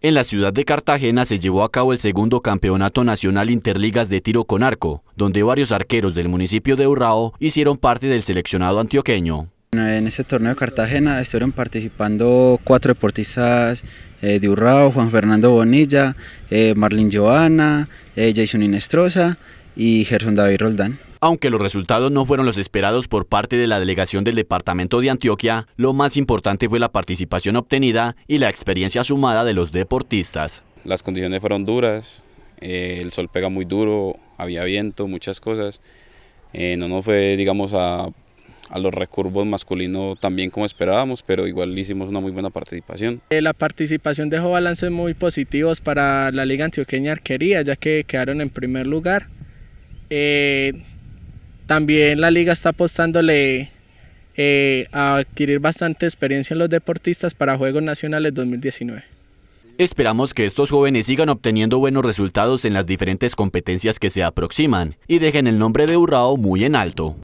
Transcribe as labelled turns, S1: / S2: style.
S1: En la ciudad de Cartagena se llevó a cabo el segundo Campeonato Nacional Interligas de Tiro con Arco, donde varios arqueros del municipio de Urrao hicieron parte del seleccionado antioqueño.
S2: En ese torneo de Cartagena estuvieron participando cuatro deportistas eh, de Urrao, Juan Fernando Bonilla, eh, Marlin Joana, eh, Jason Inestrosa y Gerson David Roldán.
S1: Aunque los resultados no fueron los esperados por parte de la delegación del departamento de Antioquia, lo más importante fue la participación obtenida y la experiencia sumada de los
S3: deportistas. Las condiciones fueron duras, eh, el sol pega muy duro, había viento, muchas cosas. Eh, no nos fue, digamos, a, los recurvos masculinos también como esperábamos, pero igual hicimos una muy buena participación.
S4: Eh, la participación dejó balances muy positivos para la Liga Antioqueña Arquería, ya que quedaron en primer lugar. También la liga está apostándole eh, a adquirir bastante experiencia en los deportistas para Juegos Nacionales 2019.
S1: Esperamos que estos jóvenes sigan obteniendo buenos resultados en las diferentes competencias que se aproximan y dejen el nombre de Urrao muy en alto.